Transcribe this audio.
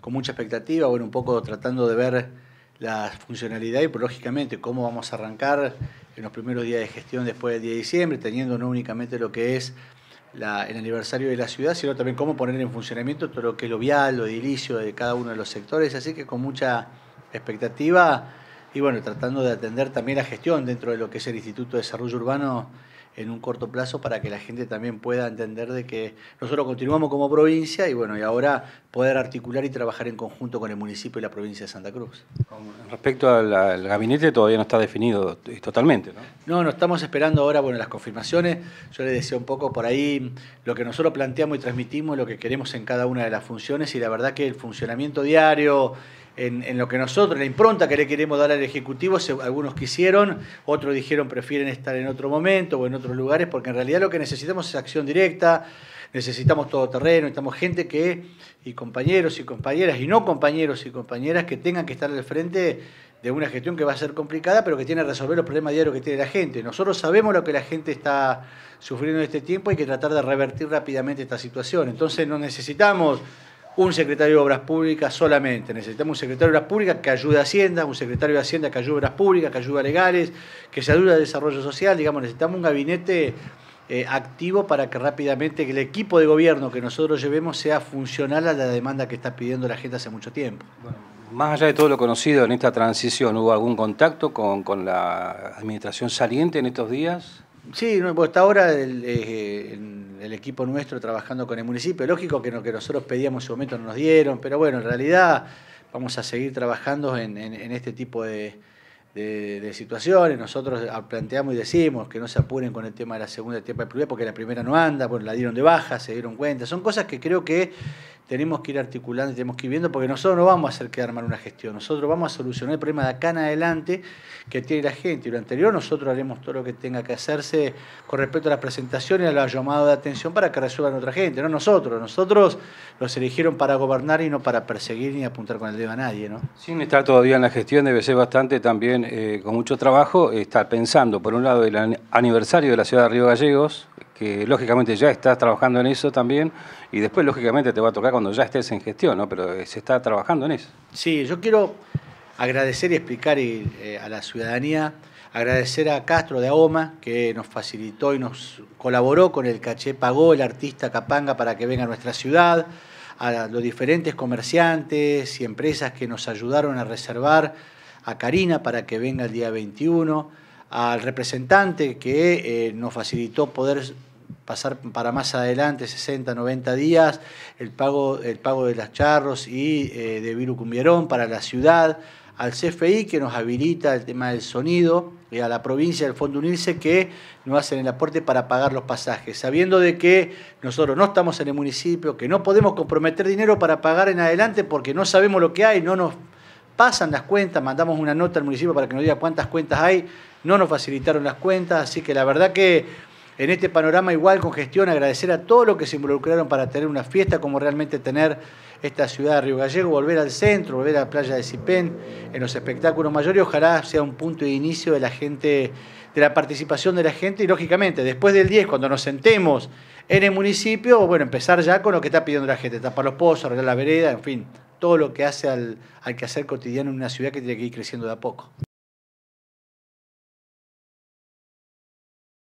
con mucha expectativa, bueno, un poco tratando de ver la funcionalidad y, pues, lógicamente, cómo vamos a arrancar en los primeros días de gestión después del día de diciembre, teniendo no únicamente lo que es el aniversario de la ciudad, sino también cómo poner en funcionamiento todo lo que es lo vial, lo edilicio de cada uno de los sectores, así que con mucha expectativa y bueno, tratando de atender también la gestión dentro de lo que es el Instituto de Desarrollo Urbano en un corto plazo para que la gente también pueda entender de que nosotros continuamos como provincia y bueno, y ahora poder articular y trabajar en conjunto con el municipio y la provincia de Santa Cruz. Respecto al, gabinete todavía no está definido totalmente, ¿no? No, estamos esperando ahora, bueno, las confirmaciones. Yo le decía un poco por ahí lo que nosotros planteamos y transmitimos, lo que queremos en cada una de las funciones y la verdad que el funcionamiento diario en, lo que nosotros, la impronta que le queremos dar al Ejecutivo, algunos quisieron, otros dijeron prefieren estar en otro momento o en otros lugares, porque en realidad lo que necesitamos es acción directa, necesitamos todo terreno, necesitamos gente que, y compañeros y compañeras, y no compañeros y compañeras que tengan que estar al frente de una gestión que va a ser complicada, pero que tiene que resolver los problemas diarios que tiene la gente. Nosotros sabemos lo que la gente está sufriendo en este tiempo y hay que tratar de revertir rápidamente esta situación. Entonces no necesitamos un secretario de Obras Públicas solamente. Necesitamos un secretario de Obras Públicas que ayude a Hacienda, un secretario de Hacienda que ayude a Obras Públicas, que ayude a Legales, que se ayude al Desarrollo Social. Digamos, necesitamos un gabinete eh, activo para que rápidamente el equipo de gobierno que nosotros llevemos sea funcional a la demanda que está pidiendo la gente hace mucho tiempo. más allá de todo lo conocido en esta transición, ¿hubo algún contacto con, la administración saliente en estos días? Sí, pues hasta ahora eh, el equipo nuestro trabajando con el municipio. Lógico que, lo que nosotros pedíamos en su momento no nos dieron, pero bueno, en realidad vamos a seguir trabajando en, este tipo de, situaciones. Nosotros planteamos y decimos que no se apuren con el tema de la segunda etapa de primera, porque la primera no anda, bueno, la dieron de baja, se dieron cuenta. Son cosas que creo que tenemos que ir articulando tenemos que ir viendo, porque nosotros no vamos a hacer que armar una gestión, nosotros vamos a solucionar el problema de acá en adelante que tiene la gente. Y lo anterior, nosotros haremos todo lo que tenga que hacerse con respecto a las presentaciones, a los llamados de atención para que resuelvan otra gente, no nosotros. Nosotros los eligieron para gobernar y no para perseguir ni apuntar con el dedo a nadie. ¿no? Sin estar todavía en la gestión, debe ser bastante también, eh, con mucho trabajo, estar pensando, por un lado, el aniversario de la ciudad de Río Gallegos, que lógicamente ya estás trabajando en eso también y después lógicamente te va a tocar cuando ya estés en gestión, ¿no? Pero eh, se está trabajando en eso. Sí, yo quiero agradecer y explicar eh, a la ciudadanía, agradecer a Castro de Ahoma que nos facilitó y nos colaboró con el caché pagó el artista Capanga para que venga a nuestra ciudad, a los diferentes comerciantes y empresas que nos ayudaron a reservar a Karina para que venga el día 21, al representante que eh, nos facilitó poder pasar para más adelante, 60, 90 días, el pago, pago de las charros y eh, de Virucumbierón para la ciudad, al CFI que nos habilita el tema del sonido y a la provincia del Fondo Unirse que nos hacen el aporte para pagar los pasajes, sabiendo de que nosotros no estamos en el municipio, que no podemos comprometer dinero para pagar en adelante porque no sabemos lo que hay, no nos pasan las cuentas, mandamos una nota al municipio para que nos diga cuántas cuentas hay, no nos facilitaron las cuentas, así que la verdad que en este panorama igual con gestión agradecer a todos los que se involucraron para tener una fiesta como realmente tener esta ciudad de Río Gallego, volver al centro, volver a la playa de Cipén, en los espectáculos mayores, ojalá sea un punto de inicio de la gente, de la participación de la gente y lógicamente después del 10, cuando nos sentemos en el municipio, bueno, empezar ya con lo que está pidiendo la gente, tapar los pozos, arreglar la vereda, en fin, todo lo que hace al, al quehacer cotidiano en una ciudad que tiene que ir creciendo de a poco.